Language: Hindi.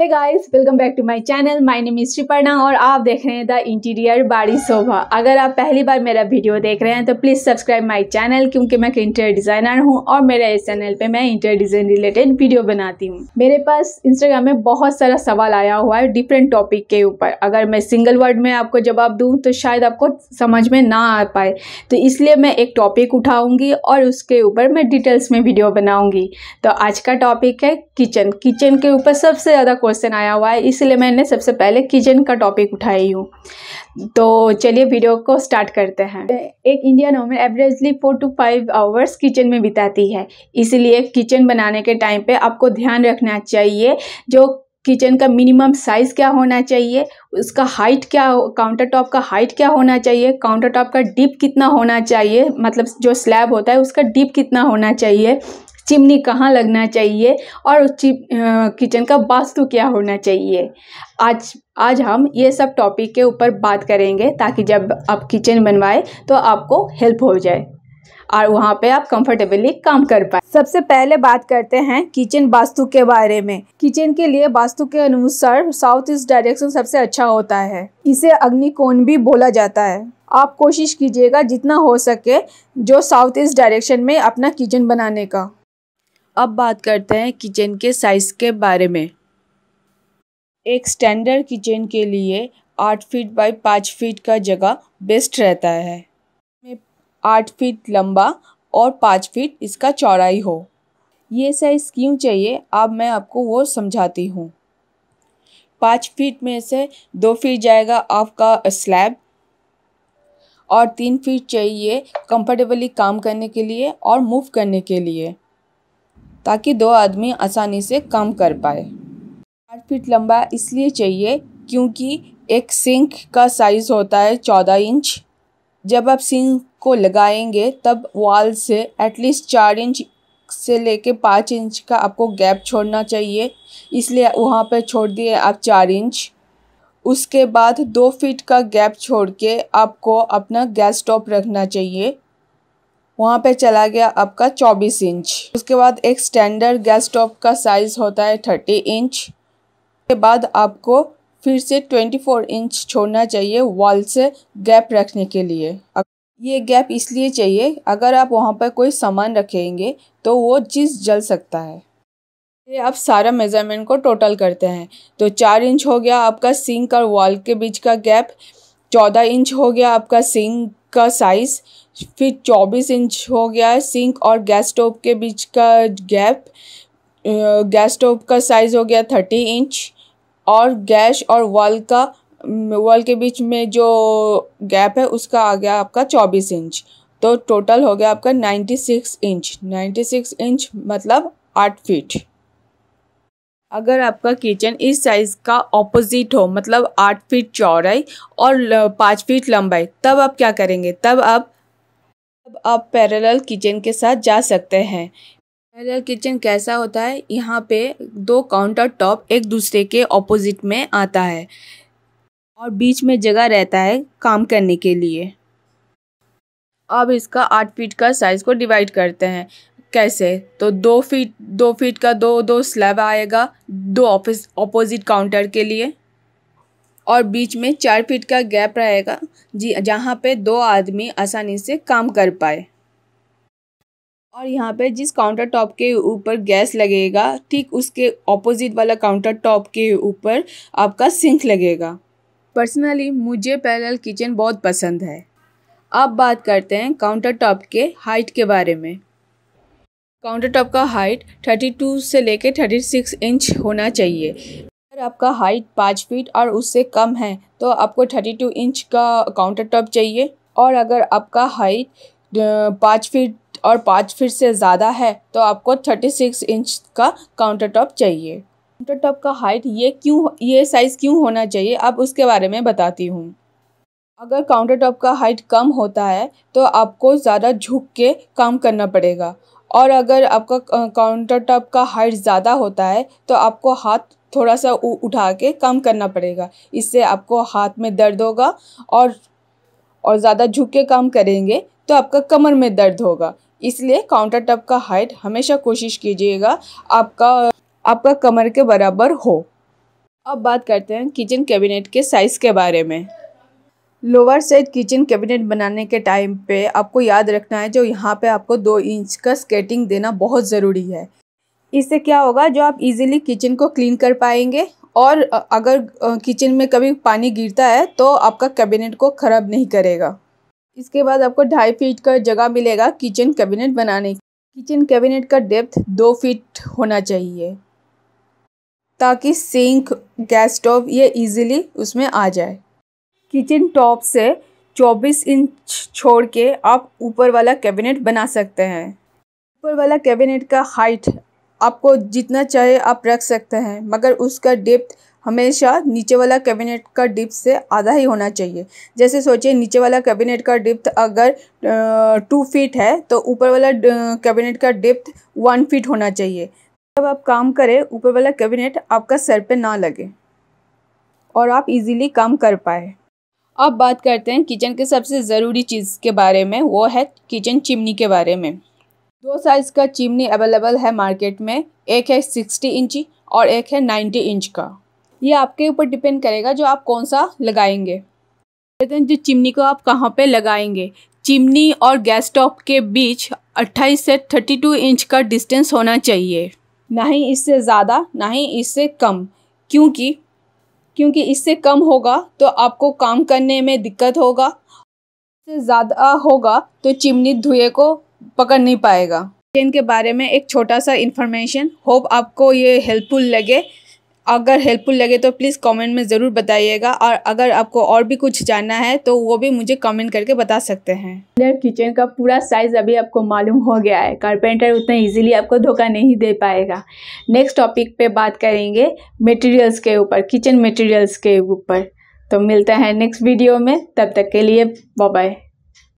hey guys welcome back to my channel my name is Sriparna और आप देख रहे हैं द इंटीरियर बाड़ी शोभा अगर आप पहली बार मेरा वीडियो देख रहे हैं तो प्लीज़ सब्सक्राइब माय चैनल क्योंकि मैं एक इंटीरियर डिज़ाइनर हूं और मेरे इस चैनल पे मैं इंटीरियर डिज़ाइन रिलेटेड वीडियो बनाती हूँ मेरे पास इंस्टाग्राम में बहुत सारा सवाल आया हुआ है डिफरेंट टॉपिक के ऊपर अगर मैं सिंगल वर्ड में आपको जवाब दूँ तो शायद आपको समझ में ना आ पाए तो इसलिए मैं एक टॉपिक उठाऊँगी और उसके ऊपर मैं डिटेल्स में वीडियो बनाऊँगी तो आज का टॉपिक है किचन किचन के ऊपर सबसे ज़्यादा क्वेश्चन आया हुआ है इसलिए मैंने सबसे पहले किचन का टॉपिक उठाई हूँ तो चलिए वीडियो को स्टार्ट करते हैं एक Indian women averagely four to five hours kitchen में बिताती है इसलिए किचन बनाने के टाइम पे आपको ध्यान रखना चाहिए जो किचन का मिनिमम साइज़ क्या होना चाहिए उसका हाइट क्या काउंटर टॉप का हाइट क्या होना चाहिए काउंटर टॉप का डिप कितना होना चाहिए मतलब जो स्लैब होता है उसका डिप कितना होना चाहिए चिमनी कहाँ लगना चाहिए और उस किचन का वास्तु क्या होना चाहिए आज आज हम ये सब टॉपिक के ऊपर बात करेंगे ताकि जब आप किचन बनवाए तो आपको हेल्प हो जाए और वहाँ पे आप कंफर्टेबली काम कर पाए सबसे पहले बात करते हैं किचन वास्तु के बारे में किचन के लिए वास्तु के अनुसार साउथ ईस्ट डायरेक्शन सबसे अच्छा होता है इसे अग्निकोण भी बोला जाता है आप कोशिश कीजिएगा जितना हो सके जो साउथ ईस्ट डायरेक्शन में अपना किचन बनाने का अब बात करते हैं किचन के साइज़ के बारे में एक स्टैंडर्ड किचन के लिए आठ फीट बाई पाँच फीट का जगह बेस्ट रहता है आठ फीट लंबा और पाँच फीट इसका चौड़ाई हो ये साइज़ क्यों चाहिए अब मैं आपको वो समझाती हूँ पाँच फीट में से दो फीट जाएगा आपका स्लैब और तीन फीट चाहिए कंफर्टेबली काम करने के लिए और मूव करने के लिए ताकि दो आदमी आसानी से काम कर पाए आठ फीट लंबा इसलिए चाहिए क्योंकि एक सिंक का साइज़ होता है चौदह इंच जब आप सिंक को लगाएंगे तब वॉल से एटलीस्ट चार इंच से लेके पाँच इंच का आपको गैप छोड़ना चाहिए इसलिए वहाँ पे छोड़ दिए आप चार इंच उसके बाद दो फीट का गैप छोड़ के आपको अपना गैस स्टोव रखना चाहिए वहाँ पे चला गया आपका 24 इंच उसके बाद एक स्टैंडर्ड गैस स्टोव का साइज़ होता है 30 इंच के बाद आपको फिर से 24 इंच छोड़ना चाहिए वॉल से गैप रखने के लिए ये गैप इसलिए चाहिए अगर आप वहाँ पर कोई सामान रखेंगे तो वो चीज़ जल सकता है ये आप सारा मेज़रमेंट को टोटल करते हैं तो चार इंच हो गया आपका सिंक और वॉल के बीच का गैप चौदह इंच हो गया आपका सिंक का साइज़ फिर चौबीस इंच हो गया है सिंक और गैस स्टोव के बीच का गैप गैस स्टोव का साइज़ हो गया थर्टी इंच और गैस और वॉल का वॉल के बीच में जो गैप है उसका आ गया आपका चौबीस इंच तो टोटल हो गया आपका ninety six inch ninety six inch मतलब आठ फीट अगर आपका किचन इस साइज़ का ऑपोजिट हो मतलब आठ फीट चौड़ाई और पाँच फीट लंबाई तब आप क्या करेंगे तब आप आप पैरेलल किचन के साथ जा सकते हैं पैरेलल किचन कैसा होता है यहाँ पे दो काउंटर टॉप एक दूसरे के ऑपोजिट में आता है और बीच में जगह रहता है काम करने के लिए अब इसका आठ फीट का साइज़ को डिवाइड करते हैं कैसे तो दो फीट दो फीट का दो दो स्लैब आएगा दो ऑफिस ऑपोजिट काउंटर के लिए और बीच में चार फीट का गैप रहेगा जी जहाँ पे दो आदमी आसानी से काम कर पाए और यहाँ पे जिस काउंटर टॉप के ऊपर गैस लगेगा ठीक उसके ऑपोजिट वाला काउंटर टॉप के ऊपर आपका सिंक लगेगा पर्सनली मुझे पैरेलल किचन बहुत पसंद है अब बात करते हैं काउंटर टॉप के हाइट के बारे में काउंटर टॉप का हाइट 32 से लेकर 36 इंच होना चाहिए अगर आपका हाइट पाँच फीट और उससे कम है तो आपको थर्टी टू इंच का काउंटर टॉप चाहिए और अगर आपका हाइट पाँच फीट और पाँच फीट से ज़्यादा है तो आपको थर्टी सिक्स इंच का काउंटर टॉप चाहिए काउंटर टॉप का हाइट ये क्यों ये साइज़ क्यों होना चाहिए अब उसके बारे में बताती हूँ अगर काउंटर टॉप का हाइट कम होता है तो आपको ज़्यादा झुक के काम करना पड़ेगा और अगर आपका काउंटर टॉप का हाइट ज़्यादा होता है तो आपको हाथ थोड़ा सा उठा के कम करना पड़ेगा इससे आपको हाथ में दर्द होगा और और ज़्यादा झुक के काम करेंगे तो आपका कमर में दर्द होगा इसलिए काउंटर टॉप का हाइट हमेशा कोशिश कीजिएगा आपका आपका कमर के बराबर हो अब बात करते हैं किचन कैबिनेट के साइज़ के बारे में लोअर साइड किचन कैबिनेट बनाने के टाइम पे आपको याद रखना है जो यहाँ पे आपको दो इंच का स्केटिंग देना बहुत ज़रूरी है इससे क्या होगा जो आप इजीली किचन को क्लीन कर पाएंगे और अगर किचन में कभी पानी गिरता है तो आपका कैबिनेट को ख़राब नहीं करेगा इसके बाद आपको ढाई फीट का जगह मिलेगा किचन कैबिनेट बनाने की किचन कैबिनेट का डेप्थ दो फीट होना चाहिए ताकि सिंक गैस स्टोव ये इजीली उसमें आ जाए किचन टॉप से 24 इंच छोड़ के आप ऊपर वाला कैबिनेट बना सकते हैं ऊपर वाला कैबिनेट का हाइट आपको जितना चाहे आप रख सकते हैं मगर उसका डेप्थ हमेशा नीचे वाला कैबिनेट का डिप्थ से आधा ही होना चाहिए जैसे सोचिए नीचे वाला कैबिनेट का डिप्थ अगर टू फीट है तो ऊपर वाला कैबिनेट का डिप्थ वन फीट होना चाहिए जब आप काम करें ऊपर वाला कैबिनेट आपका सर पे ना लगे और आप इजीली काम कर पाए अब बात करते हैं किचन के सबसे ज़रूरी चीज़ के बारे में वो है किचन चिमनी के बारे में दो साइज़ का चिमनी अवेलेबल है मार्केट में एक है सिक्सटी इंची और एक है नाइन्टी इंच का ये आपके ऊपर डिपेंड करेगा जो आप कौन सा लगाएंगे तो जो चिमनी को आप कहाँ पे लगाएंगे चिमनी और गैस स्टॉप के बीच 28 से 32 इंच का डिस्टेंस होना चाहिए ना ही इससे ज़्यादा ना ही इससे कम क्योंकि क्योंकि इससे कम होगा तो आपको काम करने में दिक्कत होगा इससे ज़्यादा होगा तो चिमनी धुएँ को पकड़ नहीं पाएगा ट्रेन के बारे में एक छोटा सा इन्फॉर्मेशन होप आपको ये हेल्पफुल लगे अगर हेल्पफुल लगे तो प्लीज़ कमेंट में ज़रूर बताइएगा और अगर आपको और भी कुछ जानना है तो वो भी मुझे कमेंट करके बता सकते हैं किचन का पूरा साइज़ अभी आपको मालूम हो गया है कारपेंटर उतना इजीली आपको धोखा नहीं दे पाएगा नेक्स्ट टॉपिक पे बात करेंगे मटेरियल्स के ऊपर किचन मटेरियल्स के ऊपर तो मिलता है नेक्स्ट वीडियो में तब तक के लिए बाय